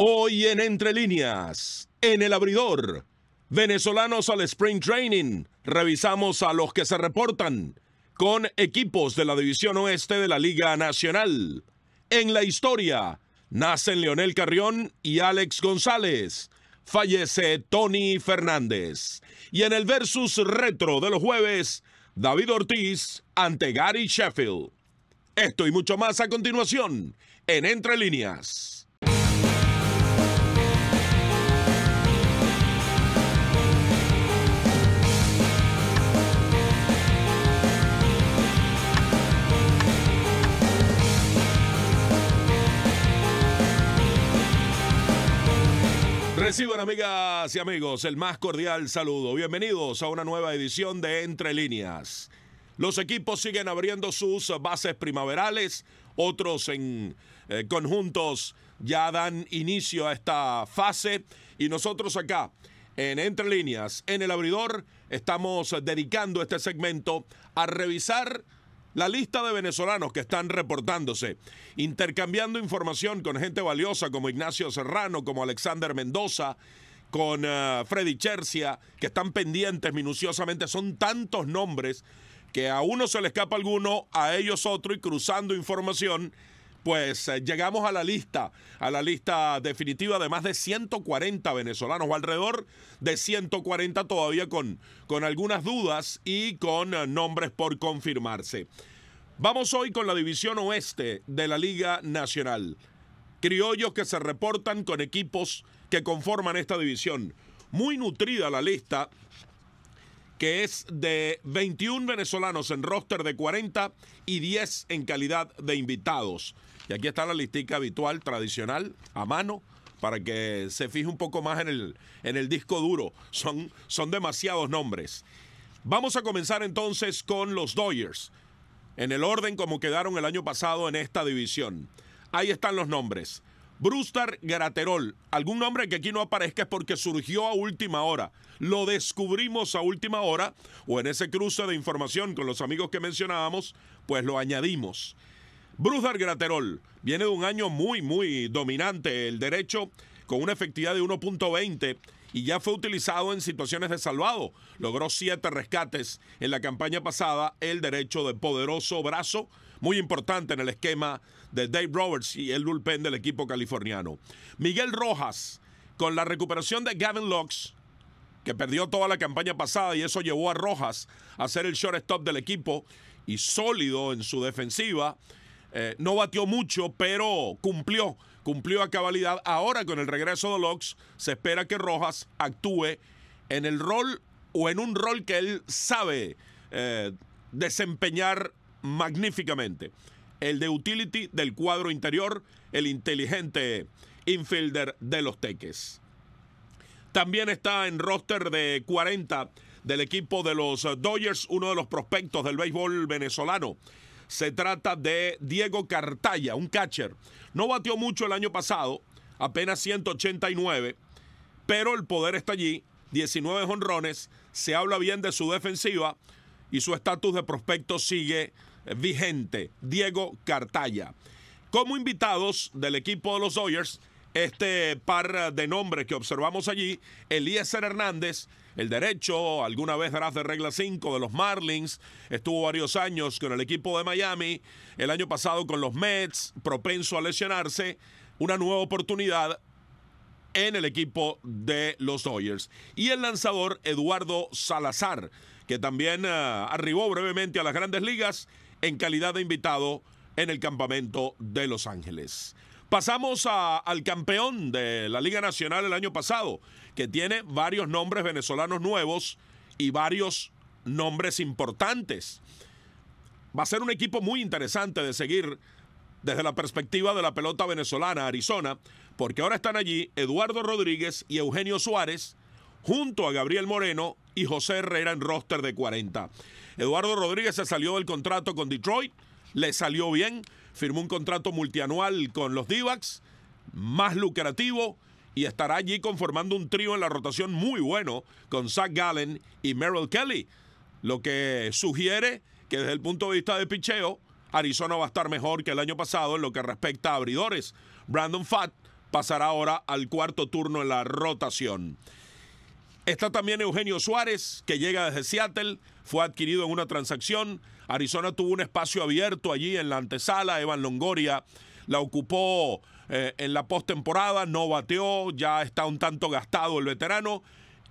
Hoy en Entre Líneas, en el abridor, venezolanos al Spring Training, revisamos a los que se reportan con equipos de la División Oeste de la Liga Nacional. En la historia, nacen Leonel Carrión y Alex González. Fallece Tony Fernández. Y en el versus retro de los jueves, David Ortiz ante Gary Sheffield. Esto y mucho más a continuación en Entre Líneas. Reciban amigas y amigos el más cordial saludo. Bienvenidos a una nueva edición de Entre Líneas. Los equipos siguen abriendo sus bases primaverales, otros en eh, conjuntos ya dan inicio a esta fase y nosotros acá en Entre Líneas, en el abridor, estamos dedicando este segmento a revisar la lista de venezolanos que están reportándose, intercambiando información con gente valiosa como Ignacio Serrano, como Alexander Mendoza, con eh, Freddy Chercia, que están pendientes minuciosamente. Son tantos nombres que a uno se le escapa alguno, a ellos otro, y cruzando información pues eh, llegamos a la lista, a la lista definitiva de más de 140 venezolanos, o alrededor de 140 todavía con, con algunas dudas y con eh, nombres por confirmarse. Vamos hoy con la división oeste de la Liga Nacional. Criollos que se reportan con equipos que conforman esta división. Muy nutrida la lista que es de 21 venezolanos en roster de 40 y 10 en calidad de invitados. Y aquí está la listica habitual, tradicional, a mano, para que se fije un poco más en el, en el disco duro. Son, son demasiados nombres. Vamos a comenzar entonces con los Doyers, en el orden como quedaron el año pasado en esta división. Ahí están los nombres. Brustar Graterol, algún nombre que aquí no aparezca es porque surgió a última hora. Lo descubrimos a última hora o en ese cruce de información con los amigos que mencionábamos, pues lo añadimos. Brustar Graterol, viene de un año muy, muy dominante el derecho con una efectividad de 1.20 y ya fue utilizado en situaciones de salvado. Logró siete rescates en la campaña pasada el derecho de poderoso brazo muy importante en el esquema de Dave Roberts y el bullpen del equipo californiano. Miguel Rojas, con la recuperación de Gavin Locks, que perdió toda la campaña pasada y eso llevó a Rojas a ser el shortstop del equipo y sólido en su defensiva. Eh, no batió mucho, pero cumplió, cumplió a cabalidad. Ahora con el regreso de Locks, se espera que Rojas actúe en el rol o en un rol que él sabe eh, desempeñar magníficamente. El de utility del cuadro interior, el inteligente infielder de los Teques. También está en roster de 40 del equipo de los Dodgers, uno de los prospectos del béisbol venezolano. Se trata de Diego Cartaya, un catcher. No batió mucho el año pasado, apenas 189, pero el poder está allí, 19 honrones, se habla bien de su defensiva y su estatus de prospecto sigue vigente, Diego Cartaya. Como invitados del equipo de los Dodgers, este par de nombres que observamos allí, Eliezer Hernández, el derecho, alguna vez draft de regla 5 de los Marlins, estuvo varios años con el equipo de Miami, el año pasado con los Mets, propenso a lesionarse, una nueva oportunidad en el equipo de los Dodgers. Y el lanzador Eduardo Salazar, que también eh, arribó brevemente a las grandes ligas en calidad de invitado en el campamento de Los Ángeles. Pasamos a, al campeón de la Liga Nacional el año pasado, que tiene varios nombres venezolanos nuevos y varios nombres importantes. Va a ser un equipo muy interesante de seguir desde la perspectiva de la pelota venezolana, Arizona, porque ahora están allí Eduardo Rodríguez y Eugenio Suárez, junto a Gabriel Moreno y José Herrera en roster de 40. Eduardo Rodríguez se salió del contrato con Detroit, le salió bien, firmó un contrato multianual con los Divacs, más lucrativo, y estará allí conformando un trío en la rotación muy bueno con Zach Gallen y Merrill Kelly, lo que sugiere que desde el punto de vista de picheo, Arizona va a estar mejor que el año pasado en lo que respecta a abridores. Brandon Fatt pasará ahora al cuarto turno en la rotación. Está también Eugenio Suárez, que llega desde Seattle, fue adquirido en una transacción. Arizona tuvo un espacio abierto allí en la antesala. Evan Longoria la ocupó eh, en la postemporada, no bateó, ya está un tanto gastado el veterano.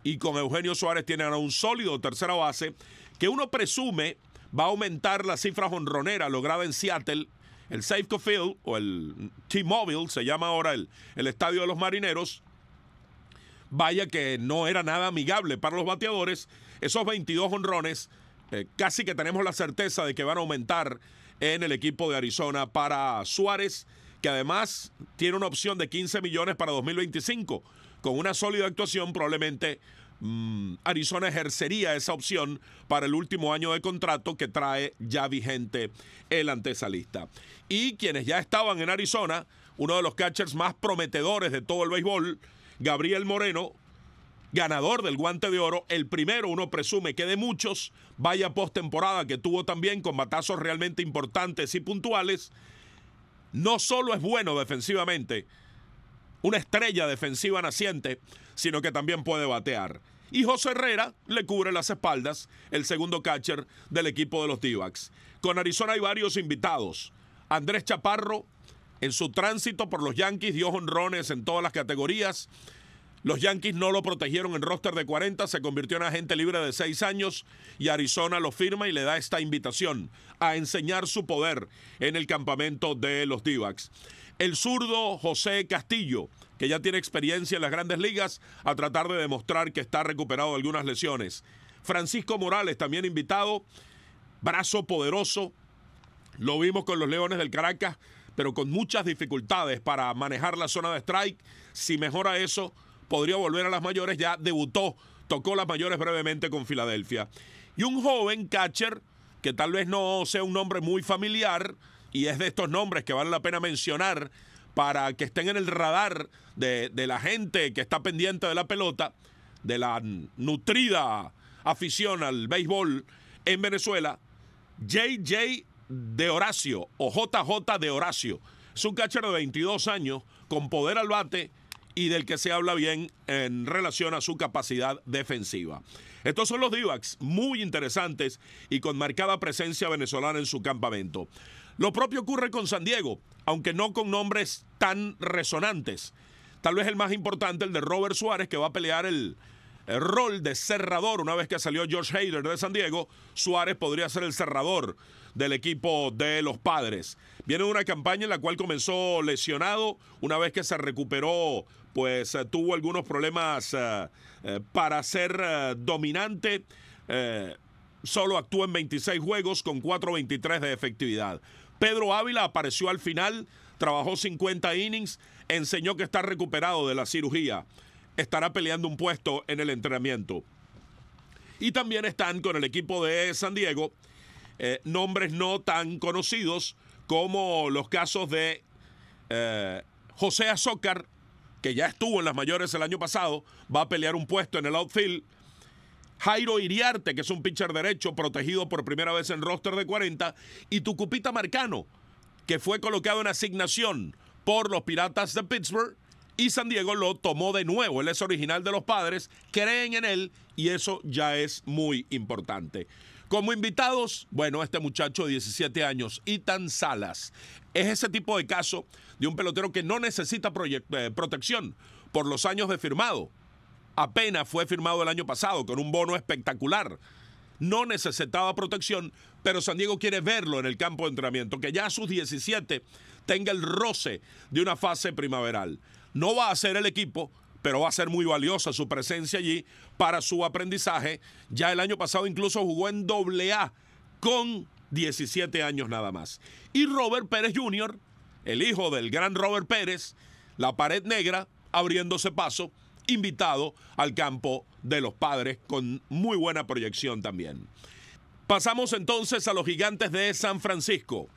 Y con Eugenio Suárez tienen un sólido tercera base que uno presume va a aumentar la cifra jonronera lograda en Seattle. El Safeco Field o el T-Mobile se llama ahora el, el estadio de los marineros. Vaya que no era nada amigable para los bateadores esos 22 honrones, eh, casi que tenemos la certeza de que van a aumentar en el equipo de Arizona para Suárez, que además tiene una opción de 15 millones para 2025. Con una sólida actuación, probablemente mm, Arizona ejercería esa opción para el último año de contrato que trae ya vigente el antesalista. Y quienes ya estaban en Arizona, uno de los catchers más prometedores de todo el béisbol, Gabriel Moreno, ganador del guante de oro, el primero uno presume que de muchos, vaya postemporada que tuvo también con batazos realmente importantes y puntuales, no solo es bueno defensivamente, una estrella defensiva naciente, sino que también puede batear. Y José Herrera le cubre las espaldas, el segundo catcher del equipo de los d -backs. Con Arizona hay varios invitados. Andrés Chaparro, en su tránsito por los Yankees, dio honrones en todas las categorías. Los Yankees no lo protegieron en roster de 40, se convirtió en agente libre de 6 años y Arizona lo firma y le da esta invitación a enseñar su poder en el campamento de los d El zurdo José Castillo, que ya tiene experiencia en las grandes ligas, a tratar de demostrar que está recuperado de algunas lesiones. Francisco Morales, también invitado, brazo poderoso, lo vimos con los Leones del Caracas, pero con muchas dificultades para manejar la zona de strike. Si mejora eso, podría volver a las mayores, ya debutó, tocó las mayores brevemente con Filadelfia. Y un joven catcher, que tal vez no sea un nombre muy familiar, y es de estos nombres que vale la pena mencionar para que estén en el radar de, la gente que está pendiente de la pelota, de la nutrida afición al béisbol en Venezuela, JJ de Horacio o JJ de Horacio. Es un catcher de 22 años con poder al bate y del que se habla bien en relación a su capacidad defensiva. Estos son los Divacs, muy interesantes y con marcada presencia venezolana en su campamento. Lo propio ocurre con San Diego, aunque no con nombres tan resonantes. Tal vez el más importante, el de Robert Suárez, que va a pelear el, rol de cerrador. Una vez que salió George Hayder de San Diego, Suárez podría ser el cerrador del equipo de los padres. Viene una campaña en la cual comenzó lesionado, una vez que se recuperó pues eh, tuvo algunos problemas eh, eh, para ser dominante. solo actuó en 26 juegos con 4.23 de efectividad. Pedro Ávila apareció al final, trabajó 50 innings, enseñó que está recuperado de la cirugía. Estará peleando un puesto en el entrenamiento. Y también están con el equipo de San Diego nombres no tan conocidos como los casos de José Azócar que ya estuvo en las mayores el año pasado, va a pelear un puesto en el outfield. Jairo Iriarte, que es un pitcher derecho protegido por primera vez en roster de 40, y Tucupita Marcano, que fue colocado en asignación por los Piratas de Pittsburgh y San Diego lo tomó de nuevo. Él es original de los padres, creen en él y eso ya es muy importante. Como invitados, bueno, este muchacho de 17 años, Itan Salas. Es ese tipo de caso de un pelotero que no necesita eh, protección por los años de firmado. Apenas fue firmado el año pasado con un bono espectacular. No necesitaba protección, pero San Diego quiere verlo en el campo de entrenamiento, que ya a sus 17 tenga el roce de una fase primaveral. No va a ser el equipo pero va a ser muy valiosa su presencia allí para su aprendizaje. Ya el año pasado incluso jugó en doble A con 17 años nada más. Y Robert Pérez Jr., el hijo del gran Robert Pérez, la pared negra, abriéndose paso, invitado al campo de los padres con muy buena proyección también. Pasamos entonces a los gigantes de San Francisco.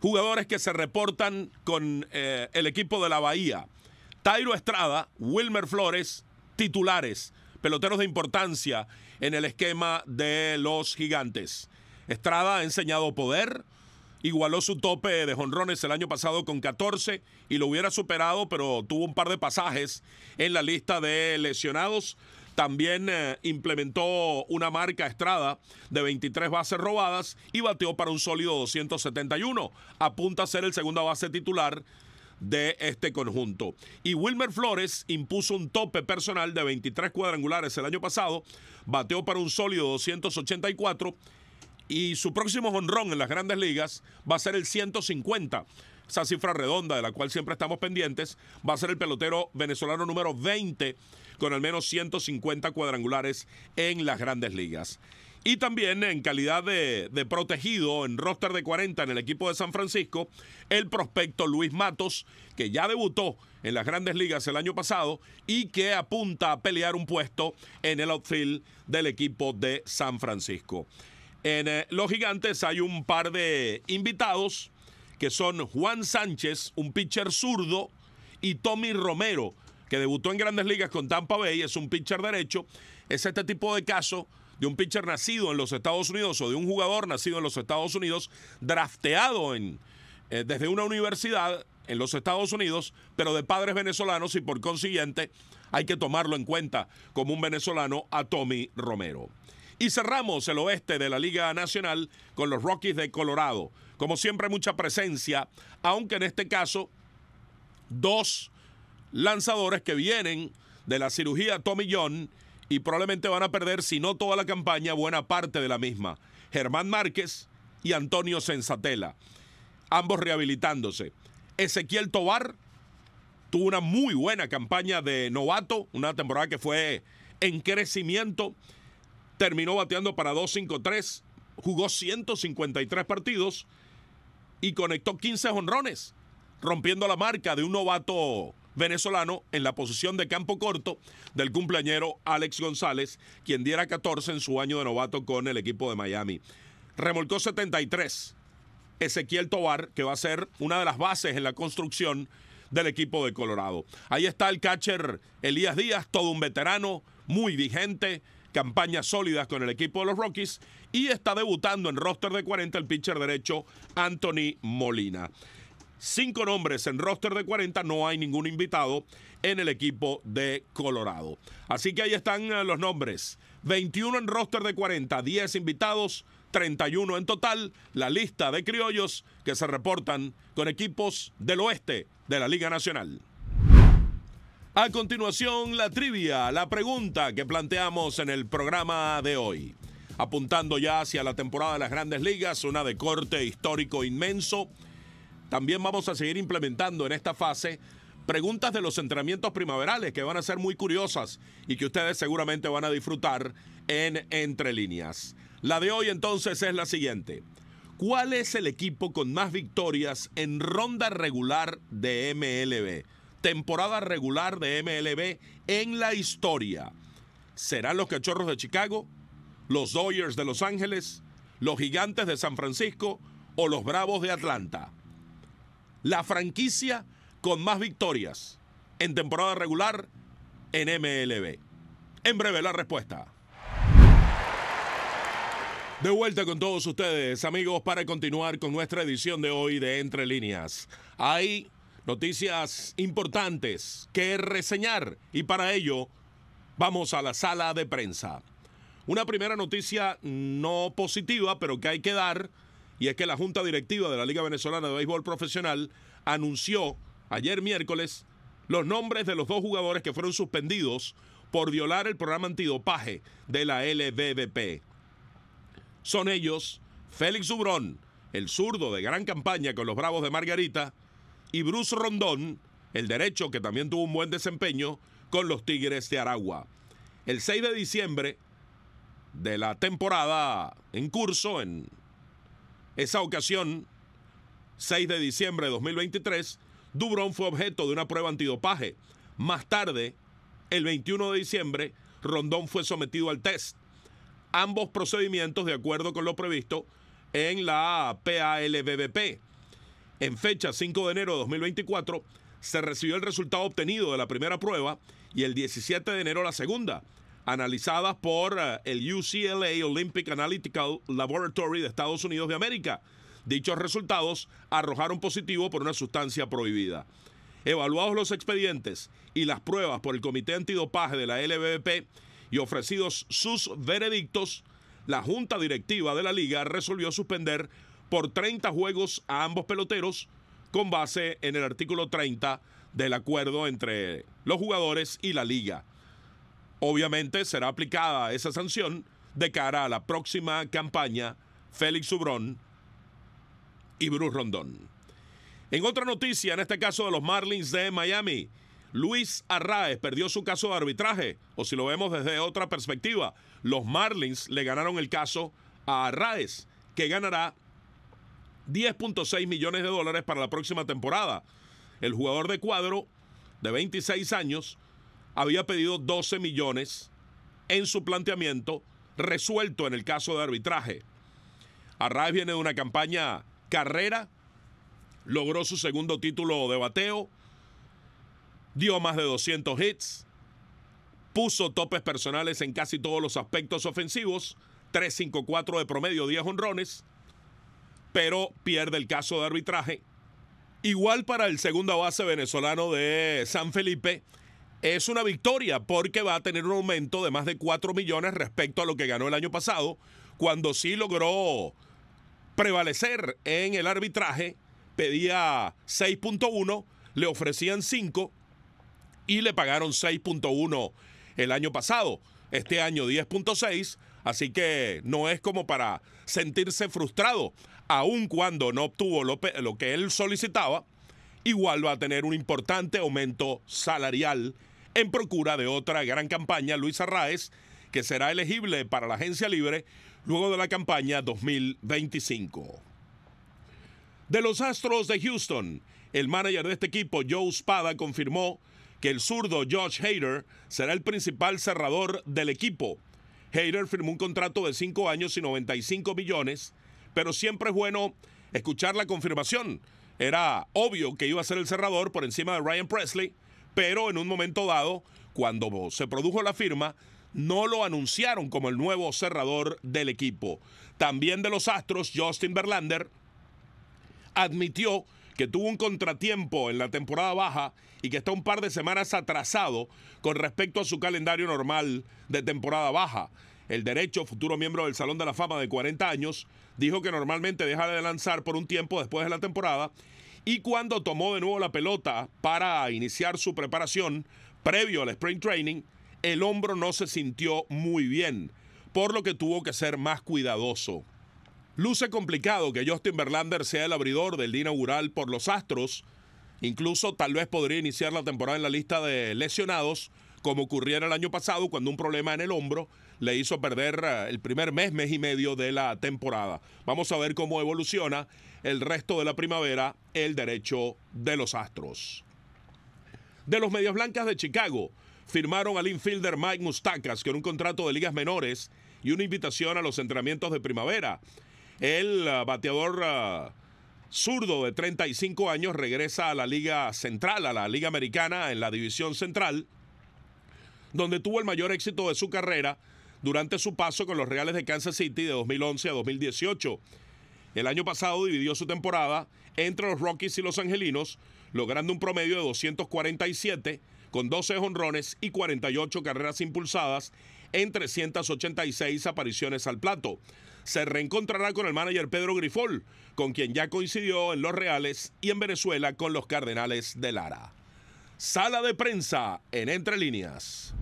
Jugadores que se reportan con eh, el equipo de la Bahía. Tairo Estrada, Wilmer Flores, titulares, peloteros de importancia en el esquema de los gigantes. Estrada ha enseñado poder, igualó su tope de jonrones el año pasado con 14 y lo hubiera superado, pero tuvo un par de pasajes en la lista de lesionados. También eh, implementó una marca Estrada de 23 bases robadas y bateó para un sólido 271. Apunta a ser el segunda base titular de este conjunto. Y Wilmer Flores impuso un tope personal de 23 cuadrangulares el año pasado, bateó para un sólido 284 y su próximo jonrón en las grandes ligas va a ser el 150. Esa cifra redonda de la cual siempre estamos pendientes va a ser el pelotero venezolano número 20 con al menos 150 cuadrangulares en las grandes ligas. Y también en calidad de, protegido en roster de 40 en el equipo de San Francisco, el prospecto Luis Matos, que ya debutó en las grandes ligas el año pasado y que apunta a pelear un puesto en el outfield del equipo de San Francisco. En eh, los gigantes hay un par de invitados que son Juan Sánchez, un pitcher zurdo, y Tommy Romero, que debutó en grandes ligas con Tampa Bay, es un pitcher derecho. Es este tipo de caso de un pitcher nacido en los Estados Unidos o de un jugador nacido en los Estados Unidos, drafteado en, eh, desde una universidad en los Estados Unidos, pero de padres venezolanos y por consiguiente hay que tomarlo en cuenta como un venezolano a Tommy Romero. Y cerramos el oeste de la Liga Nacional con los Rockies de Colorado. Como siempre mucha presencia, aunque en este caso dos lanzadores que vienen de la cirugía Tommy John y probablemente van a perder, si no toda la campaña, buena parte de la misma. Germán Márquez y Antonio Sensatela, ambos rehabilitándose. Ezequiel Tobar tuvo una muy buena campaña de novato, una temporada que fue en crecimiento, terminó bateando para 2-5-3, jugó 153 partidos y conectó 15 honrones, rompiendo la marca de un novato venezolano en la posición de campo corto del cumpleañero Alex González, quien diera 14 en su año de novato con el equipo de Miami. Remolcó 73 Ezequiel Tobar, que va a ser una de las bases en la construcción del equipo de Colorado. Ahí está el catcher Elías Díaz, todo un veterano, muy vigente, campañas sólidas con el equipo de los Rockies y está debutando en roster de 40 el pitcher derecho Anthony Molina cinco nombres en roster de 40, no hay ningún invitado en el equipo de Colorado. Así que ahí están eh, los nombres. 21 en roster de 40, 10 invitados, 31 en total, la lista de criollos que se reportan con equipos del oeste de la Liga Nacional. A continuación, la trivia, la pregunta que planteamos en el programa de hoy. Apuntando ya hacia la temporada de las grandes ligas, una de corte histórico inmenso, también vamos a seguir implementando en esta fase preguntas de los entrenamientos primaverales que van a ser muy curiosas y que ustedes seguramente van a disfrutar en Entre Líneas. La de hoy entonces es la siguiente. ¿Cuál es el equipo con más victorias en ronda regular de MLB? Temporada regular de MLB en la historia. ¿Serán los Cachorros de Chicago? ¿Los Dodgers de Los Ángeles? ¿Los Gigantes de San Francisco? ¿O los Bravos de Atlanta? la franquicia con más victorias en temporada regular en MLB? En breve la respuesta. De vuelta con todos ustedes, amigos, para continuar con nuestra edición de hoy de Entre Líneas. Hay noticias importantes que reseñar y para ello vamos a la sala de prensa. Una primera noticia no positiva, pero que hay que dar y es que la Junta Directiva de la Liga Venezolana de Béisbol Profesional anunció ayer miércoles los nombres de los dos jugadores que fueron suspendidos por violar el programa antidopaje de la LBBP. Son ellos Félix Ubrón, el zurdo de gran campaña con los Bravos de Margarita, y Bruce Rondón, el derecho que también tuvo un buen desempeño con los Tigres de Aragua. El 6 de diciembre de la temporada en curso en esa ocasión, 6 de diciembre de 2023, Dubrón fue objeto de una prueba antidopaje. Más tarde, el 21 de diciembre, Rondón fue sometido al test. Ambos procedimientos de acuerdo con lo previsto en la PALBBP. En fecha 5 de enero de 2024, se recibió el resultado obtenido de la primera prueba y el 17 de enero la segunda analizadas por eh, el UCLA Olympic Analytical Laboratory de Estados Unidos de América. Dichos resultados arrojaron positivo por una sustancia prohibida. Evaluados los expedientes y las pruebas por el Comité Antidopaje de la LBP y ofrecidos sus veredictos, la Junta Directiva de la Liga resolvió suspender por 30 juegos a ambos peloteros con base en el artículo 30 del acuerdo entre los jugadores y la liga obviamente será aplicada esa sanción de cara a la próxima campaña Félix Subrón y Bruce Rondón. En otra noticia, en este caso de los Marlins de Miami, Luis Arraez perdió su caso de arbitraje, o si lo vemos desde otra perspectiva, los Marlins le ganaron el caso a Arraez, que ganará 10.6 millones de dólares para la próxima temporada. El jugador de cuadro de 26 años había pedido 12 millones en su planteamiento, resuelto en el caso de arbitraje. Arraez viene de una campaña carrera, logró su segundo título de bateo, dio más de 200 hits, puso topes personales en casi todos los aspectos ofensivos, 3-5-4 de promedio, 10 honrones, pero pierde el caso de arbitraje. Igual para el segundo base venezolano de San Felipe, es una victoria porque va a tener un aumento de más de 4 millones respecto a lo que ganó el año pasado, cuando sí logró prevalecer en el arbitraje, pedía 6.1, le ofrecían 5 y le pagaron 6.1 el año pasado, este año 10.6, así que no es como para sentirse frustrado, aun cuando no obtuvo lo, lo que él solicitaba, igual va a tener un importante aumento salarial en procura de otra gran campaña, Luis Arraez, que será elegible para la agencia libre luego de la campaña 2025. De los Astros de Houston, el manager de este equipo, Joe Spada, confirmó que el zurdo Josh Hader será el principal cerrador del equipo. Hader firmó un contrato de 5 años y 95 millones, pero siempre es bueno escuchar la confirmación. Era obvio que iba a ser el cerrador por encima de Ryan Presley, pero en un momento dado, cuando se produjo la firma, no lo anunciaron como el nuevo cerrador del equipo. También de los Astros, Justin Verlander admitió que tuvo un contratiempo en la temporada baja y que está un par de semanas atrasado con respecto a su calendario normal de temporada baja. El derecho, futuro miembro del Salón de la Fama de 40 años, dijo que normalmente deja de lanzar por un tiempo después de la temporada y cuando tomó de nuevo la pelota para iniciar su preparación previo al sprint training, el hombro no se sintió muy bien, por lo que tuvo que ser más cuidadoso. Luce complicado que Justin Verlander sea el abridor del día inaugural por los Astros. Incluso tal vez podría iniciar la temporada en la lista de lesionados, como ocurriera el año pasado cuando un problema en el hombro le hizo perder eh, el primer mes, mes y medio de la temporada. Vamos a ver cómo evoluciona el resto de la primavera el derecho de los Astros. De los Medias Blancas de Chicago, firmaron al infielder Mike Mustacas con un contrato de ligas menores y una invitación a los entrenamientos de primavera. El ah, bateador ah, zurdo de 35 años regresa a la Liga Central, a la Liga Americana en la División Central, donde tuvo el mayor éxito de su carrera durante su paso con los Reales de Kansas City de 2011 a 2018. El año pasado dividió su temporada entre los Rockies y los Angelinos, logrando un promedio de 247 con 12 honrones y 48 carreras impulsadas en 386 apariciones al plato. Se reencontrará con el manager Pedro Grifol, con quien ya coincidió en Los Reales y en Venezuela con los Cardenales de Lara. Sala de prensa en Entre Líneas.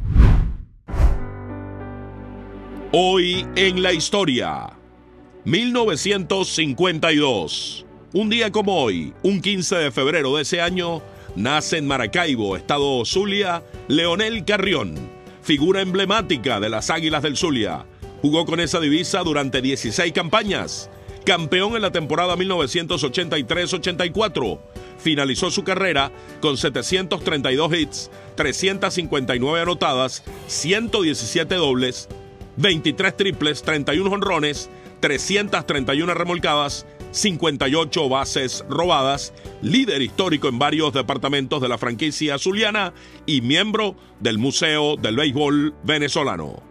Hoy en la historia. 1952. Un día como hoy, un 15 de febrero de ese año, nace en Maracaibo, estado Zulia, Leonel Carrión, figura emblemática de las Águilas del Zulia. Jugó con esa divisa durante 16 campañas, campeón en la temporada 1983-84. Finalizó su carrera con 732 hits, 359 anotadas, 117 dobles, 23 triples, 31 honrones, 331 remolcadas, 58 bases robadas, líder histórico en varios departamentos de la franquicia azuliana y miembro del Museo del Béisbol Venezolano.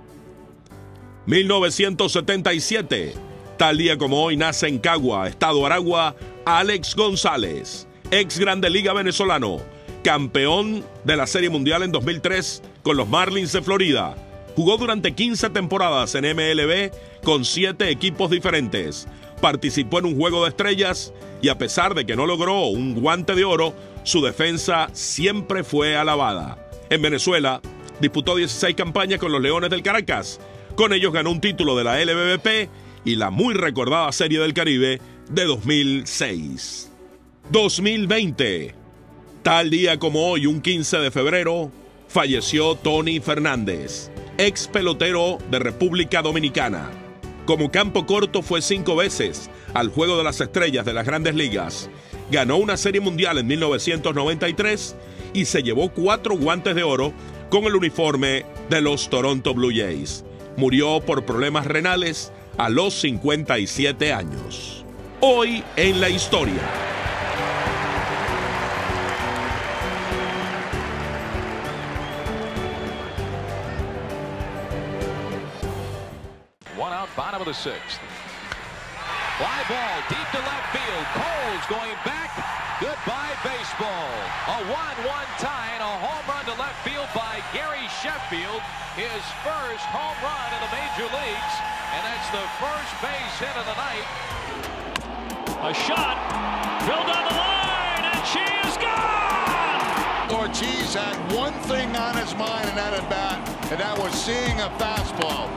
1977. Tal día como hoy nace en Cagua, Estado Aragua, Alex González, ex Grande Liga venezolano, campeón de la Serie Mundial en 2003 con los Marlins de Florida. Jugó durante 15 temporadas en MLB con siete equipos diferentes. Participó en un juego de estrellas y a pesar de que no logró un guante de oro, su defensa siempre fue alabada. En Venezuela, disputó 16 campañas con los Leones del Caracas. Con ellos ganó un título de la LBBP y la muy recordada Serie del Caribe de 2006. 2020. Tal día como hoy, un 15 de febrero, falleció Tony Fernández, ex pelotero de República Dominicana. Como campo corto fue cinco veces al Juego de las Estrellas de las Grandes Ligas. Ganó una Serie Mundial en 1993 y se llevó cuatro guantes de oro con el uniforme de los Toronto Blue Jays. Murió por problemas renales a los 57 años. Hoy en la historia. One out, bottom of the sixth. Fly ball deep to left field. Coles going back. Goodbye, baseball. A 1-1 tie and a home run to left field by Gary Sheffield. His first home run in the major leagues. And that's the first base hit of the night. A shot. Drilled down the line. And she is gone! Ortiz had one thing on his mind in that at-bat, and that was seeing a fastball.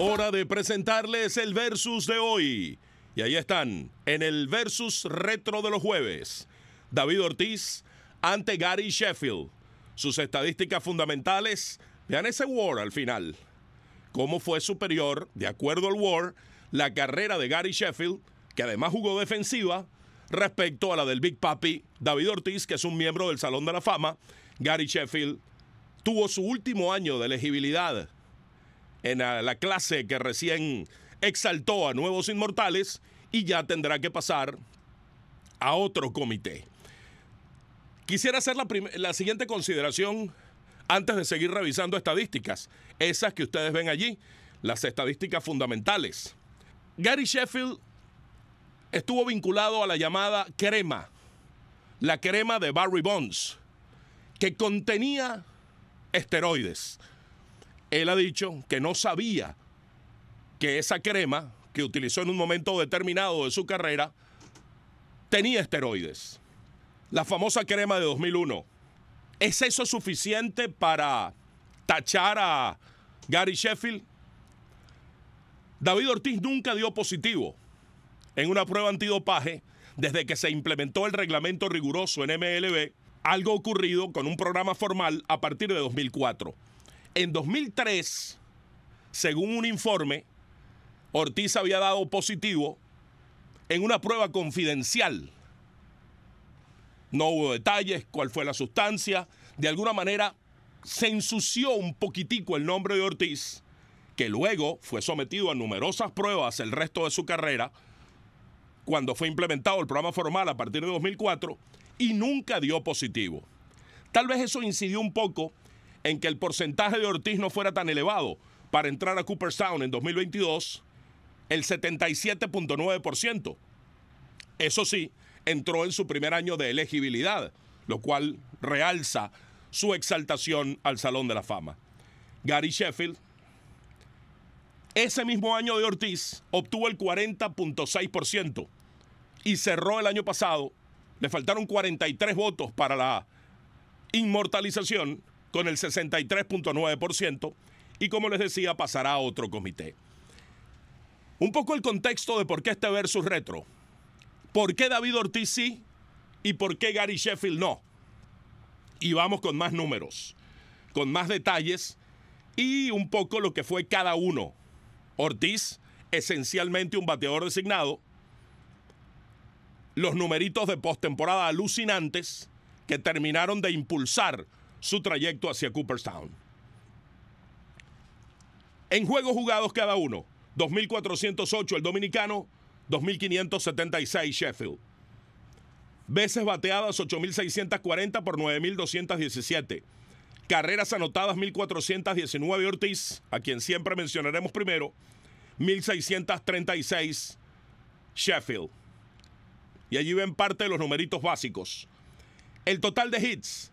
Hora de presentarles el versus de hoy. Y ahí están, en el versus retro de los jueves. David Ortiz ante Gary Sheffield. Sus estadísticas fundamentales, vean ese WAR al final. Cómo fue superior, de acuerdo al WAR, la carrera de Gary Sheffield, que además jugó defensiva, respecto a la del Big Papi David Ortiz, que es un miembro del Salón de la Fama. Gary Sheffield tuvo su último año de elegibilidad en la, clase que recién exaltó a nuevos inmortales y ya tendrá que pasar a otro comité. Quisiera hacer la, la, siguiente consideración antes de seguir revisando estadísticas, esas que ustedes ven allí, las estadísticas fundamentales. Gary Sheffield estuvo vinculado a la llamada crema, la crema de Barry Bonds, que contenía esteroides él ha dicho que no sabía que esa crema que utilizó en un momento determinado de su carrera tenía esteroides. La famosa crema de 2001. ¿Es eso suficiente para tachar a Gary Sheffield? David Ortiz nunca dio positivo en una prueba antidopaje desde que se implementó el reglamento riguroso en MLB, algo ocurrido con un programa formal a partir de 2004. En 2003, según un informe, Ortiz había dado positivo en una prueba confidencial. No hubo detalles, cuál fue la sustancia. De alguna manera se ensució un poquitico el nombre de Ortiz, que luego fue sometido a numerosas pruebas el resto de su carrera, cuando fue implementado el programa formal a partir de 2004, y nunca dio positivo. Tal vez eso incidió un poco en que el porcentaje de Ortiz no fuera tan elevado para entrar a Cooperstown en 2022, el 77.9%. Eso sí, entró en su primer año de elegibilidad, lo cual realza su exaltación al Salón de la Fama. Gary Sheffield, ese mismo año de Ortiz, obtuvo el 40.6% y cerró el año pasado. Le faltaron 43 votos para la inmortalización con el 63.9%, y como les decía, pasará a otro comité. Un poco el contexto de por qué este versus retro. ¿Por qué David Ortiz sí y por qué Gary Sheffield no? Y vamos con más números, con más detalles y un poco lo que fue cada uno. Ortiz, esencialmente un bateador designado. Los numeritos de postemporada alucinantes que terminaron de impulsar su trayecto hacia Cooperstown. En juegos jugados cada uno, 2.408 el dominicano, 2.576 Sheffield. Veces bateadas 8.640 por 9.217. Carreras anotadas 1.419 Ortiz, a quien siempre mencionaremos primero, 1.636 Sheffield. Y allí ven parte de los numeritos básicos. El total de hits,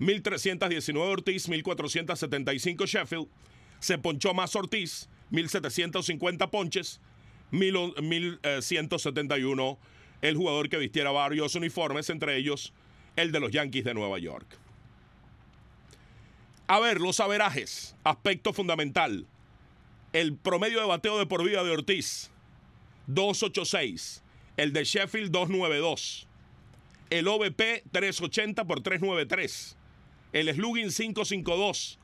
1319 Ortiz, 1475 Sheffield. Se ponchó más Ortiz, 1750 ponches, 1171 eh, el jugador que vistiera varios uniformes, entre ellos el de los Yankees de Nueva York. A ver, los averajes, aspecto fundamental. El promedio de bateo de por vida de Ortiz, 286. El de Sheffield, 292. El OBP, 380 por 393 el Slugging 552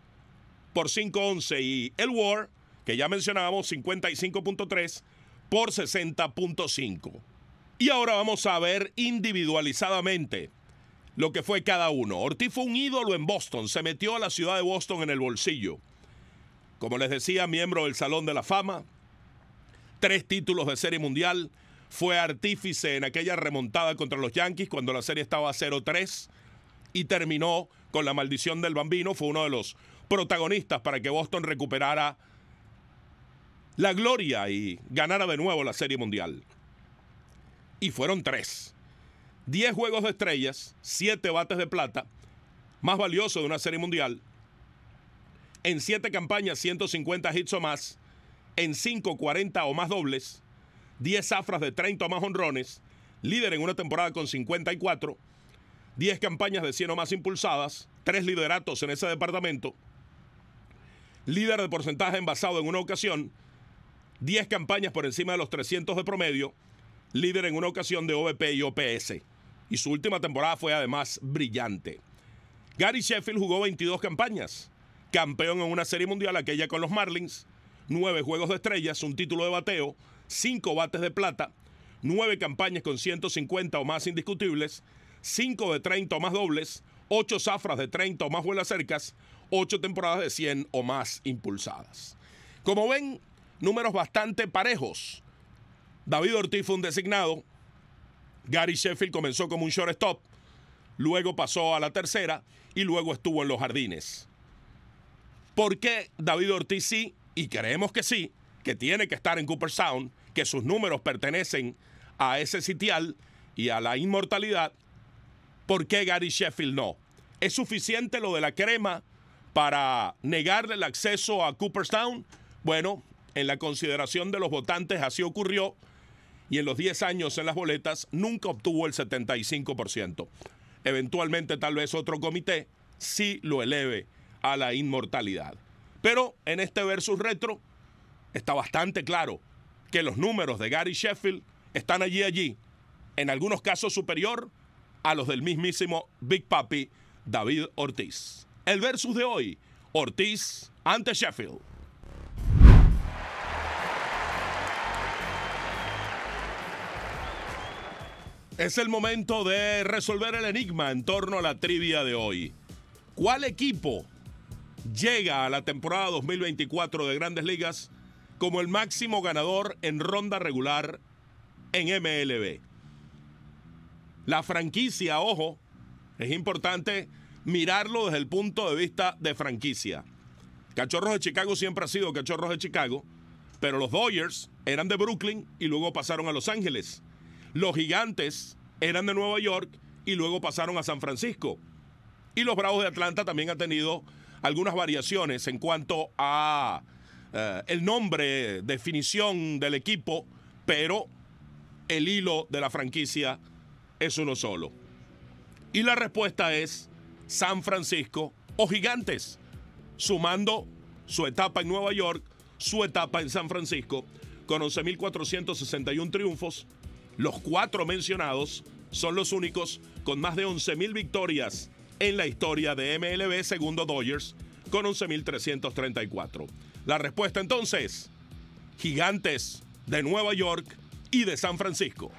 por 511 y el War, que ya mencionábamos, 55.3 por 60.5. Y ahora vamos a ver individualizadamente lo que fue cada uno. Ortiz fue un ídolo en Boston, se metió a la ciudad de Boston en el bolsillo. Como les decía, miembro del Salón de la Fama, tres títulos de Serie Mundial, fue artífice en aquella remontada contra los Yankees cuando la serie estaba 0-3 y terminó con la maldición del bambino, fue uno de los protagonistas para que Boston recuperara la gloria y ganara de nuevo la Serie Mundial. Y fueron tres. Diez juegos de estrellas, siete bates de plata, más valioso de una Serie Mundial. En siete campañas, 150 hits o más. En cinco, 40 o más dobles. 10 zafras de 30 o más honrones. Líder en una temporada con 54 10 campañas de 100 o más impulsadas, 3 lideratos en ese departamento, líder de porcentaje envasado en una ocasión, 10 campañas por encima de los 300 de promedio, líder en una ocasión de OVP y OPS. Y su última temporada fue además brillante. Gary Sheffield jugó 22 campañas, campeón en una serie mundial, aquella con los Marlins, 9 juegos de estrellas, un título de bateo, 5 bates de plata, 9 campañas con 150 o más indiscutibles, 5 de 30 o más dobles, 8 zafras de 30 o más vuelas cercas, 8 temporadas de 100 o más impulsadas. Como ven, números bastante parejos. David Ortiz fue un designado. Gary Sheffield comenzó como un shortstop, luego pasó a la tercera y luego estuvo en los jardines. ¿Por qué David Ortiz sí, y creemos que sí, que tiene que estar en Cooper Sound, que sus números pertenecen a ese sitial y a la inmortalidad, ¿Por qué Gary Sheffield no? ¿Es suficiente lo de la crema para negarle el acceso a Cooperstown? Bueno, en la consideración de los votantes así ocurrió y en los 10 años en las boletas nunca obtuvo el 75%. Eventualmente tal vez otro comité sí lo eleve a la inmortalidad. Pero en este versus retro está bastante claro que los números de Gary Sheffield están allí allí, en algunos casos superior, a los del mismísimo Big Papi David Ortiz. El versus de hoy, Ortiz ante Sheffield. Es el momento de resolver el enigma en torno a la trivia de hoy. ¿Cuál equipo llega a la temporada 2024 de Grandes Ligas como el máximo ganador en ronda regular en MLB? La franquicia, ojo, es importante mirarlo desde el punto de vista de franquicia. Cachorros de Chicago siempre ha sido Cachorros de Chicago, pero los Dodgers eran de Brooklyn y luego pasaron a Los Ángeles. Los Gigantes eran de Nueva York y luego pasaron a San Francisco. Y los Bravos de Atlanta también han tenido algunas variaciones en cuanto a eh, el nombre, definición del equipo, pero el hilo de la franquicia es uno solo. Y la respuesta es San Francisco o Gigantes, sumando su etapa en Nueva York, su etapa en San Francisco, con 11.461 triunfos. Los cuatro mencionados son los únicos con más de 11.000 victorias en la historia de MLB, segundo Dodgers, con 11.334. La respuesta entonces, Gigantes de Nueva York y de San Francisco.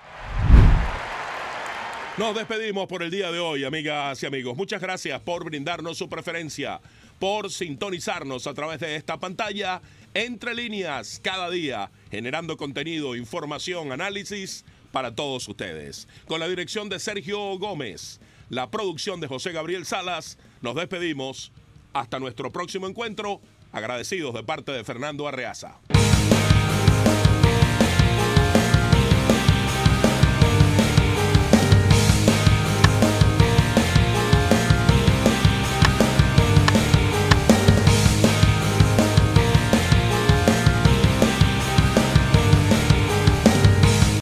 Nos despedimos por el día de hoy, amigas y amigos. Muchas gracias por brindarnos su preferencia, por sintonizarnos a través de esta pantalla, entre líneas, cada día, generando contenido, información, análisis para todos ustedes. Con la dirección de Sergio Gómez, la producción de José Gabriel Salas, nos despedimos. Hasta nuestro próximo encuentro, agradecidos de parte de Fernando Arreaza.